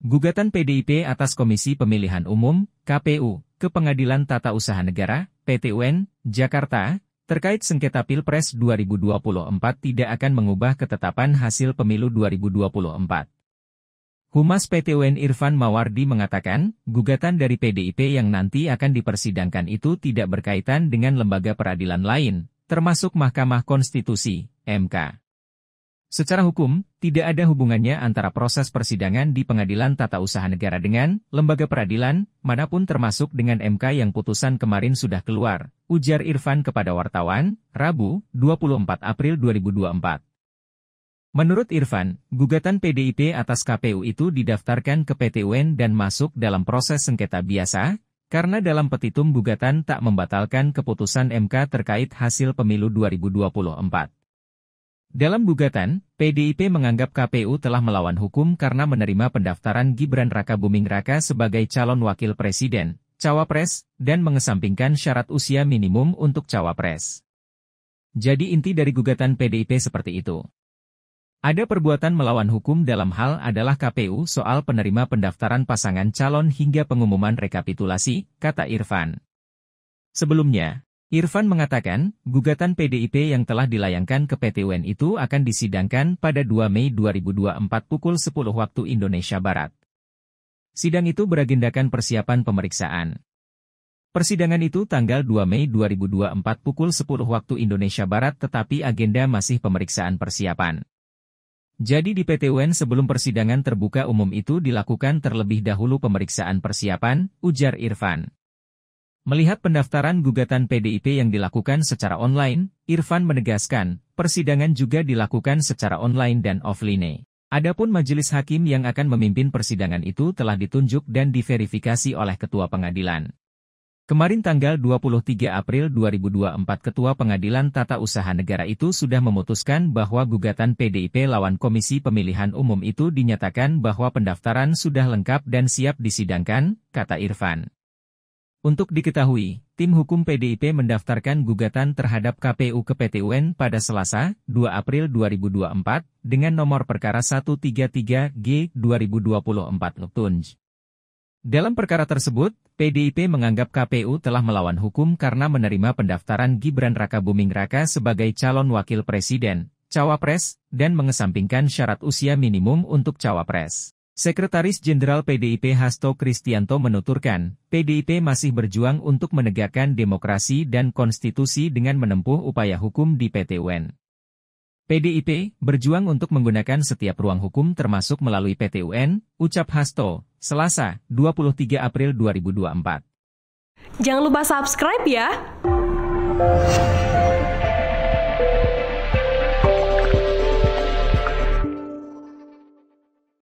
Gugatan PDIP atas Komisi Pemilihan Umum, KPU, ke Pengadilan Tata Usaha Negara, PTUN, Jakarta, terkait sengketa Pilpres 2024 tidak akan mengubah ketetapan hasil pemilu 2024. Humas PTUN Irfan Mawardi mengatakan, gugatan dari PDIP yang nanti akan dipersidangkan itu tidak berkaitan dengan lembaga peradilan lain, termasuk Mahkamah Konstitusi, MK. Secara hukum, tidak ada hubungannya antara proses persidangan di Pengadilan Tata Usaha Negara dengan lembaga peradilan, manapun termasuk dengan MK yang putusan kemarin sudah keluar, ujar Irfan kepada wartawan, Rabu, 24 April 2024. Menurut Irfan, gugatan PDIP atas KPU itu didaftarkan ke PTUN dan masuk dalam proses sengketa biasa, karena dalam petitum gugatan tak membatalkan keputusan MK terkait hasil pemilu 2024. Dalam gugatan, PDIP menganggap KPU telah melawan hukum karena menerima pendaftaran Gibran Raka Buming Raka sebagai calon wakil presiden, cawapres, dan mengesampingkan syarat usia minimum untuk cawapres. Jadi inti dari gugatan PDIP seperti itu. Ada perbuatan melawan hukum dalam hal adalah KPU soal penerima pendaftaran pasangan calon hingga pengumuman rekapitulasi, kata Irfan. Sebelumnya, Irfan mengatakan, gugatan PDIP yang telah dilayangkan ke PTUN itu akan disidangkan pada 2 Mei 2024 pukul 10 waktu Indonesia Barat. Sidang itu beragendakan persiapan pemeriksaan. Persidangan itu tanggal 2 Mei 2024 pukul 10 waktu Indonesia Barat tetapi agenda masih pemeriksaan persiapan. Jadi di PTUN sebelum persidangan terbuka umum itu dilakukan terlebih dahulu pemeriksaan persiapan, ujar Irfan. Melihat pendaftaran gugatan PDIP yang dilakukan secara online, Irfan menegaskan, persidangan juga dilakukan secara online dan offline. Adapun majelis hakim yang akan memimpin persidangan itu telah ditunjuk dan diverifikasi oleh Ketua Pengadilan. Kemarin tanggal 23 April 2024 Ketua Pengadilan Tata Usaha Negara itu sudah memutuskan bahwa gugatan PDIP lawan Komisi Pemilihan Umum itu dinyatakan bahwa pendaftaran sudah lengkap dan siap disidangkan, kata Irfan. Untuk diketahui, tim hukum PDIP mendaftarkan gugatan terhadap KPU ke PTUN pada Selasa, 2 April 2024, dengan nomor perkara 133G 2024 Dalam perkara tersebut, PDIP menganggap KPU telah melawan hukum karena menerima pendaftaran Gibran Raka Buming Raka sebagai calon wakil presiden, cawapres, dan mengesampingkan syarat usia minimum untuk cawapres. Sekretaris Jenderal PDIP Hasto Kristianto menuturkan, PDIP masih berjuang untuk menegakkan demokrasi dan konstitusi dengan menempuh upaya hukum di PT UN. PDIP berjuang untuk menggunakan setiap ruang hukum termasuk melalui PT UN, ucap Hasto, Selasa, 23 April 2024. Jangan lupa subscribe ya!